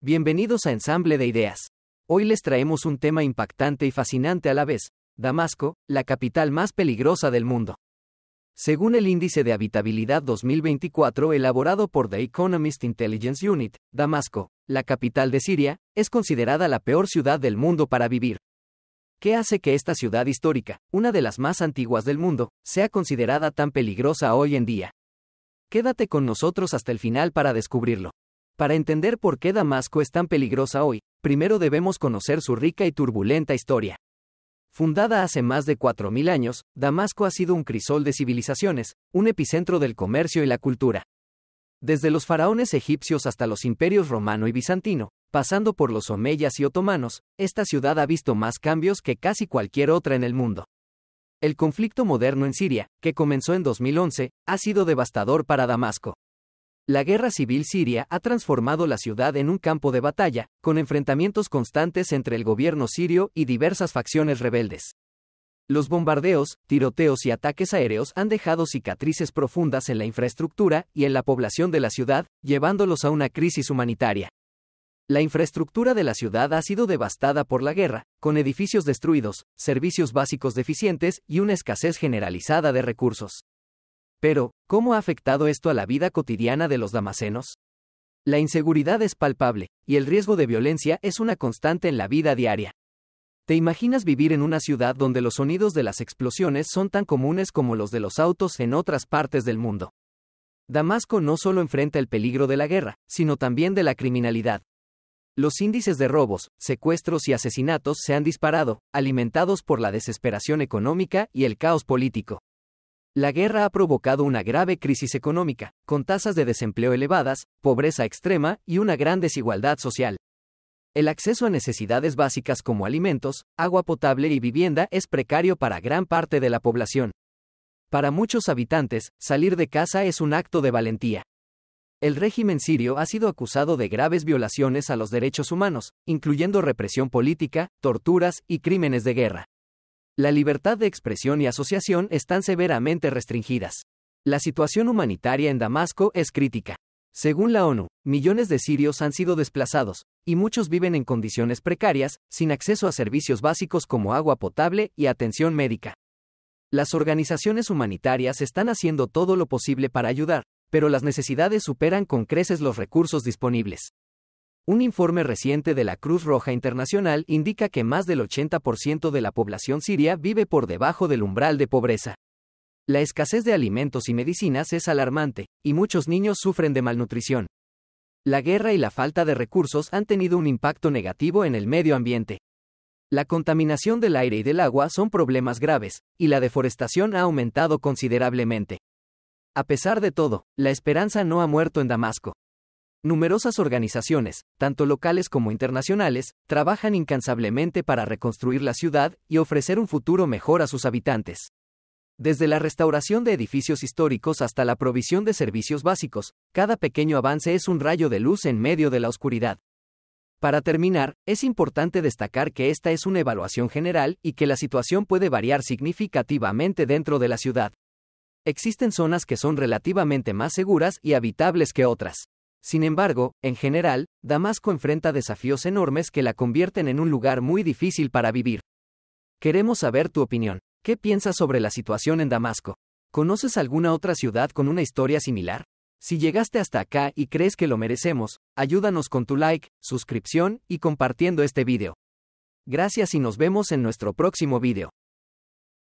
Bienvenidos a Ensamble de Ideas. Hoy les traemos un tema impactante y fascinante a la vez, Damasco, la capital más peligrosa del mundo. Según el índice de habitabilidad 2024 elaborado por The Economist Intelligence Unit, Damasco, la capital de Siria, es considerada la peor ciudad del mundo para vivir. ¿Qué hace que esta ciudad histórica, una de las más antiguas del mundo, sea considerada tan peligrosa hoy en día? Quédate con nosotros hasta el final para descubrirlo. Para entender por qué Damasco es tan peligrosa hoy, primero debemos conocer su rica y turbulenta historia. Fundada hace más de 4.000 años, Damasco ha sido un crisol de civilizaciones, un epicentro del comercio y la cultura. Desde los faraones egipcios hasta los imperios romano y bizantino, pasando por los omeyas y otomanos, esta ciudad ha visto más cambios que casi cualquier otra en el mundo. El conflicto moderno en Siria, que comenzó en 2011, ha sido devastador para Damasco. La guerra civil siria ha transformado la ciudad en un campo de batalla, con enfrentamientos constantes entre el gobierno sirio y diversas facciones rebeldes. Los bombardeos, tiroteos y ataques aéreos han dejado cicatrices profundas en la infraestructura y en la población de la ciudad, llevándolos a una crisis humanitaria. La infraestructura de la ciudad ha sido devastada por la guerra, con edificios destruidos, servicios básicos deficientes y una escasez generalizada de recursos. Pero, ¿cómo ha afectado esto a la vida cotidiana de los damasenos? La inseguridad es palpable, y el riesgo de violencia es una constante en la vida diaria. ¿Te imaginas vivir en una ciudad donde los sonidos de las explosiones son tan comunes como los de los autos en otras partes del mundo? Damasco no solo enfrenta el peligro de la guerra, sino también de la criminalidad. Los índices de robos, secuestros y asesinatos se han disparado, alimentados por la desesperación económica y el caos político. La guerra ha provocado una grave crisis económica, con tasas de desempleo elevadas, pobreza extrema y una gran desigualdad social. El acceso a necesidades básicas como alimentos, agua potable y vivienda es precario para gran parte de la población. Para muchos habitantes, salir de casa es un acto de valentía. El régimen sirio ha sido acusado de graves violaciones a los derechos humanos, incluyendo represión política, torturas y crímenes de guerra. La libertad de expresión y asociación están severamente restringidas. La situación humanitaria en Damasco es crítica. Según la ONU, millones de sirios han sido desplazados, y muchos viven en condiciones precarias, sin acceso a servicios básicos como agua potable y atención médica. Las organizaciones humanitarias están haciendo todo lo posible para ayudar, pero las necesidades superan con creces los recursos disponibles. Un informe reciente de la Cruz Roja Internacional indica que más del 80% de la población siria vive por debajo del umbral de pobreza. La escasez de alimentos y medicinas es alarmante, y muchos niños sufren de malnutrición. La guerra y la falta de recursos han tenido un impacto negativo en el medio ambiente. La contaminación del aire y del agua son problemas graves, y la deforestación ha aumentado considerablemente. A pesar de todo, la esperanza no ha muerto en Damasco. Numerosas organizaciones, tanto locales como internacionales, trabajan incansablemente para reconstruir la ciudad y ofrecer un futuro mejor a sus habitantes. Desde la restauración de edificios históricos hasta la provisión de servicios básicos, cada pequeño avance es un rayo de luz en medio de la oscuridad. Para terminar, es importante destacar que esta es una evaluación general y que la situación puede variar significativamente dentro de la ciudad. Existen zonas que son relativamente más seguras y habitables que otras. Sin embargo, en general, Damasco enfrenta desafíos enormes que la convierten en un lugar muy difícil para vivir. Queremos saber tu opinión. ¿Qué piensas sobre la situación en Damasco? ¿Conoces alguna otra ciudad con una historia similar? Si llegaste hasta acá y crees que lo merecemos, ayúdanos con tu like, suscripción y compartiendo este video. Gracias y nos vemos en nuestro próximo video.